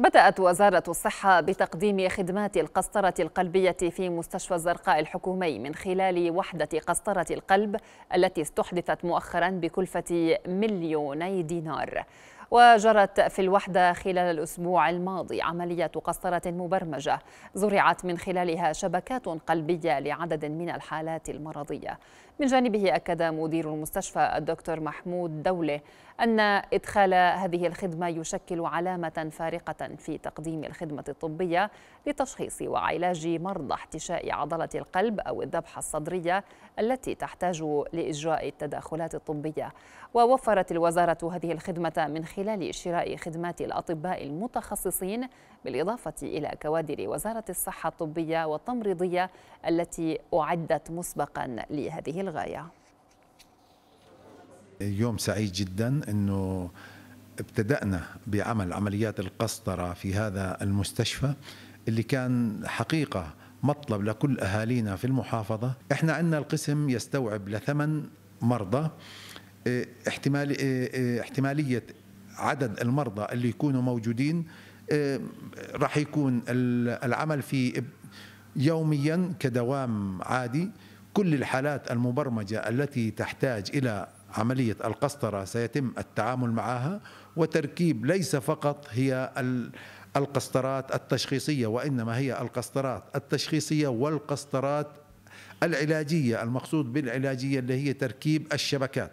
بدأت وزارة الصحة بتقديم خدمات القسطرة القلبية في مستشفى الزرقاء الحكومي من خلال وحدة قسطرة القلب التي استحدثت مؤخرا بكلفة مليوني دينار وجرت في الوحدة خلال الأسبوع الماضي عملية قسطرة مبرمجة زرعت من خلالها شبكات قلبية لعدد من الحالات المرضية من جانبه أكد مدير المستشفى الدكتور محمود دولة أن إدخال هذه الخدمة يشكل علامة فارقة في تقديم الخدمة الطبية لتشخيص وعلاج مرضى احتشاء عضلة القلب أو الذبحة الصدرية التي تحتاج لإجراء التدخلات الطبية ووفرت الوزارة هذه الخدمة من خلال خلال شراء خدمات الأطباء المتخصصين بالإضافة إلى كوادر وزارة الصحة الطبية والتمريضية التي أعدت مسبقا لهذه الغاية يوم سعيد جدا أنه ابتدأنا بعمل عمليات القسطرة في هذا المستشفى اللي كان حقيقة مطلب لكل أهالينا في المحافظة إحنا عندنا القسم يستوعب لثمن مرضى إيه، احتمال إيه، إيه، احتمالية عدد المرضى اللي يكونوا موجودين آه، راح يكون العمل في يوميا كدوام عادي كل الحالات المبرمجة التي تحتاج إلى عملية القسطرة سيتم التعامل معها وتركيب ليس فقط هي القسطرات التشخيصية وإنما هي القسطرات التشخيصية والقسطرات العلاجية المقصود بالعلاجية اللي هي تركيب الشبكات